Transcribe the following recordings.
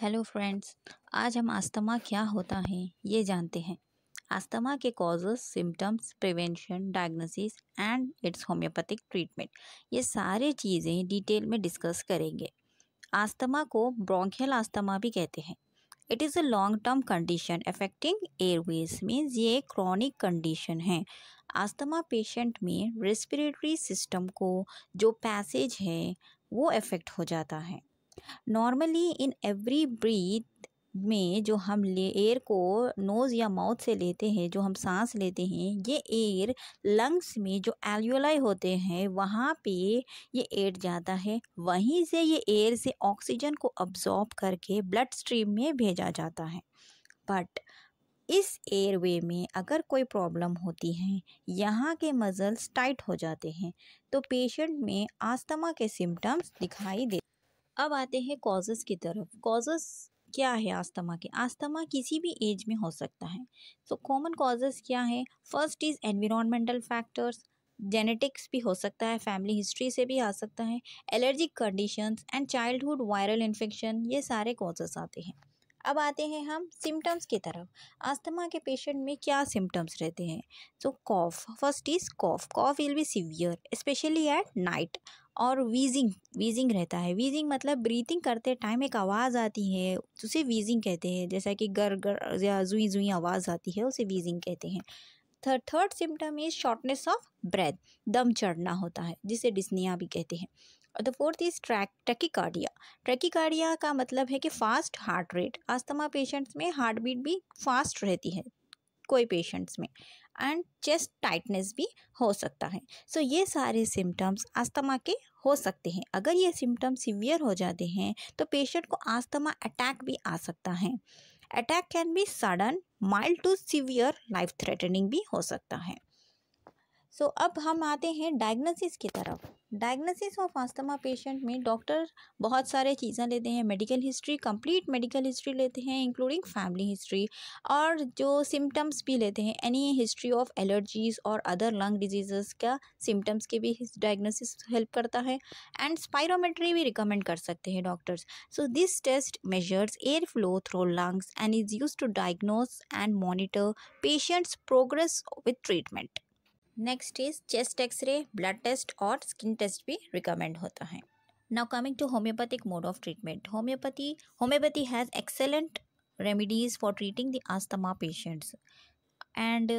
hello friends आज हम asthma क्या होता है ये जानते हैं आस्थमा के causes symptoms prevention diagnosis and its homeopathic treatment ये सारे चीज़ें डिटेल में डिस्कस करेंगे आस्थमा को ब्रोंकियल आस्थमा भी कहते हैं it is a long term condition affecting airways means ये क्रॉनिक कंडीशन है आस्थमा पेशेंट में रेस्पिरेटरी सिस्टम को जो पैसेज है वो अफेक्ट हो जाता है नॉर्मली इन एवरी ब्रीथ में जो हम ले एयर को नोज़ या माउथ से लेते हैं जो हम सांस लेते हैं ये एयर लंग्स में जो एल्यूलाई होते हैं वहाँ पे ये एड जाता है वहीं से ये एयर से ऑक्सीजन को अब्जॉर्ब करके ब्लड स्ट्रीम में भेजा जाता है बट इस एयरवे में अगर कोई प्रॉब्लम होती है यहाँ के मजल्स टाइट हो जाते हैं तो पेशेंट में आस्थमा के सिम्टम्स दिखाई देते अब आते हैं कॉजेस की तरफ कॉजेस क्या है आस्थमा के आस्थमा किसी भी एज में हो सकता है सो कॉमन कॉजेस क्या है first is environmental factors genetics भी हो सकता है फैमिली हिस्ट्री से भी आ सकता है allergic conditions and childhood viral infection ये सारे कॉजेस आते हैं अब आते हैं हम सिम्टम्स की तरफ आस्थमा के पेशेंट में क्या सिम्टम्स रहते हैं so cough first is cough cough will be severe specially at night और वीजिंग वीजिंग रहता है वीजिंग मतलब ब्रीथिंग करते टाइम एक आवाज़ आती है उसे वीजिंग कहते हैं जैसा कि गर गर या जुई जुई आवाज़ आती है उसे वीजिंग कहते हैं third third symptom is shortness of breath दम चढ़ना होता है जिसे डिस्निया भी कहते हैं और the fourth is track tachycardia tachycardia का मतलब है कि fast heart rate asthma patients में हार्ट बीट भी फास्ट रहती है कोई पेशेंट्स में एंड चेस्ट टाइटनेस भी हो सकता है सो so, ये सारे सिम्टम्स आस्थमा के हो सकते हैं अगर ये सिम्टम्स सिवियर हो जाते हैं तो पेशेंट को आस्थमा अटैक भी आ सकता है attack can be sudden mild to severe life threatening भी हो सकता है सो so, अब हम आते हैं डायग्नोसिस की तरफ डायग्नोसिस ऑफ आस्थमा पेशेंट में डॉक्टर बहुत सारे चीज़ें लेते हैं medical history complete medical history लेते हैं इंक्लूडिंग फैमिली हिस्ट्री और जो सिम्टम्स भी लेते हैं एनी हिस्ट्री ऑफ एलर्जीज़ और अदर लंग डिजीज़ का सिम्टम्स के भी डायग्नोसिस हेल्प करता है एंड स्पायरोमेट्री भी रिकमेंड कर सकते हैं doctors so this test measures air flow through lungs and is use to diagnose and monitor patients progress with treatment next is chest x-ray blood test और skin test भी recommend होता है now coming to homeopathic mode of treatment homeopathy homeopathy has excellent remedies for treating the asthma patients and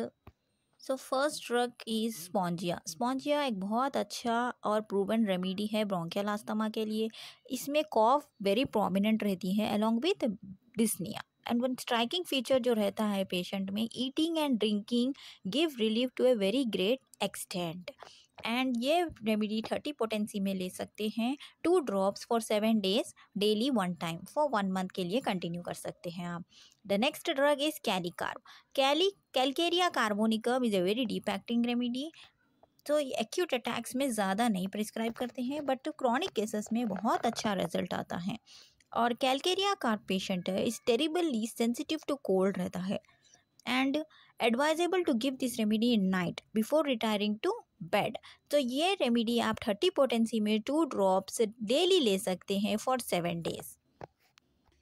so first drug is spongia spongia एक बहुत अच्छा और proven remedy है bronchial asthma के लिए इसमें कॉफ वेरी प्रोमिनेंट रहती है along with dyspnoea and one striking feature जो रहता है पेशेंट में eating and drinking give relief to a very great extent and ये रेमिडी थर्टी पोटेंसी में ले सकते हैं two drops for seven days daily one time for one month के लिए कंटिन्यू कर सकते हैं आप the next drug is kali carb kali calcarea carbonicum is a very deep acting remedy तो एक्यूट अटैक्स में ज़्यादा नहीं प्रिस्क्राइब करते हैं बट क्रॉनिक केसेस में बहुत अच्छा रिजल्ट आता है और कैलकेरिया का पेशेंट है इस टेरिबली सेंसिटिव टू कोल्ड रहता है and advisable to give this remedy in night before retiring to bed तो ये रेमेडी आप थर्टी पोटेंसी में टू ड्रॉप्स डेली ले सकते हैं for seven days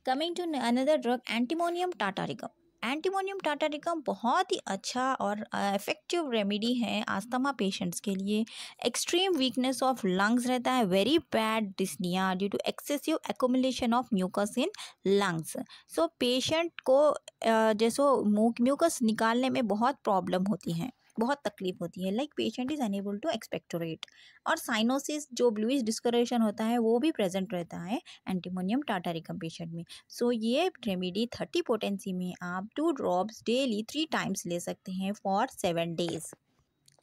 coming to another drug antimonium tartaricum antimonium tartaricum बहुत ही अच्छा और इफ़ेक्टिव रेमेडी है आस्थमा पेशेंट्स के लिए एक्सट्रीम वीकनेस ऑफ लंग्स रहता है very bad dyspnoea due to excessive accumulation of mucus in lungs so patient को जैसो म्यूकस निकालने में बहुत प्रॉब्लम होती है बहुत तकलीफ होती है like patient is unable to expectorate और साइनोसिस जो ब्लूज डिस्कोरेशन होता है वो भी प्रेजेंट रहता है एंटीमोनियम टाटारिकम पेशेंट में सो so, ये रेमिडी थर्टी पोटेंसी में आप two drops daily three times ले सकते हैं for seven days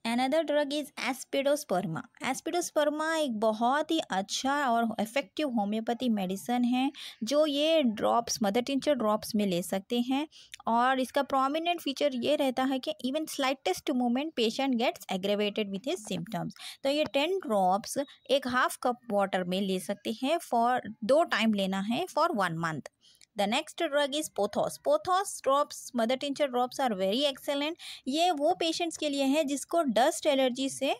another drug is aspidosperma aspidosperma एक बहुत ही अच्छा और इफ़ेक्टिव होम्योपैथी मेडिसन है जो ये ड्रॉप्स मदर टिंचर ड्रॉप्स में ले सकते हैं और इसका प्रोमिनेंट फीचर ये रहता है कि even slightest movement patient gets aggravated with his symptoms तो ये टेन ड्रॉप्स एक हाफ कप वाटर में ले सकते हैं फॉर दो टाइम लेना है for one month the next drug is pothos pothos drops mother tincture drops are very excellent ये वो पेशेंट्स के लिए है जिसको डस्ट एलर्जी से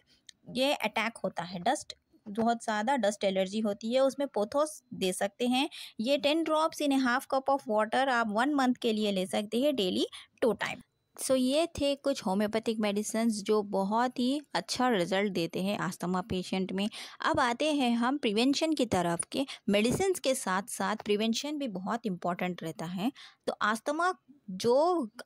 ये अटैक होता है डस्ट बहुत ज़्यादा डस्ट एलर्जी होती है उसमें पोथोस दे सकते हैं ये ten drops in half cup of water आप वन मंथ के लिए ले सकते हैं डेली टू टाइम सो ये थे कुछ होम्योपैथिक मेडिसिन जो बहुत ही अच्छा रिजल्ट देते हैं आस्थमा पेशेंट में अब आते हैं हम प्रिवेंशन की तरफ के मेडिसिन के साथ साथ प्रिवेंशन भी बहुत इम्पॉर्टेंट रहता है तो आस्थमा जो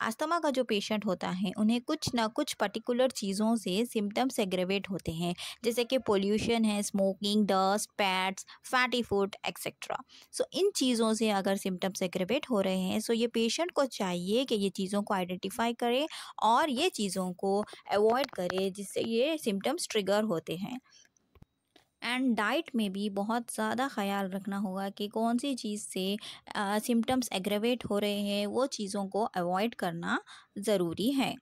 आस्थमा का जो पेशेंट होता है उन्हें कुछ ना कुछ पर्टिकुलर चीज़ों से सिम्टम्स एग्रेवेट होते हैं जैसे कि पोल्यूशन है smoking dust pads fatty food etcetera so इन चीज़ों से अगर सिम्टम्स एग्रेवेट हो रहे हैं सो ये पेशेंट को चाहिए कि ये चीज़ों को आइडेंटिफाई करे और ये चीज़ों को अवॉइड करे जिससे ये सिम्टम्स ट्रिगर होते हैं एंड डाइट में भी बहुत ज़्यादा ख्याल रखना होगा कि कौन सी चीज़ से सिम्टम्स एग्रेवेट हो रहे हैं वो चीज़ों को अवॉइड करना ज़रूरी है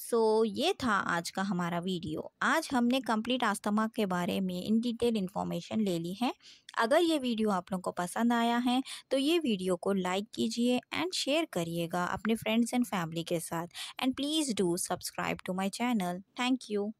सो so, ये था आज का हमारा वीडियो आज हमने कंप्लीट आस्थमा के बारे में इन डिटेल इन्फॉर्मेशन ले ली है अगर ये वीडियो आप लोगों को पसंद आया है तो ये वीडियो को लाइक कीजिए एंड शेयर करिएगा अपने फ्रेंड्स एंड फैमिली के साथ and please do subscribe to my channel thank you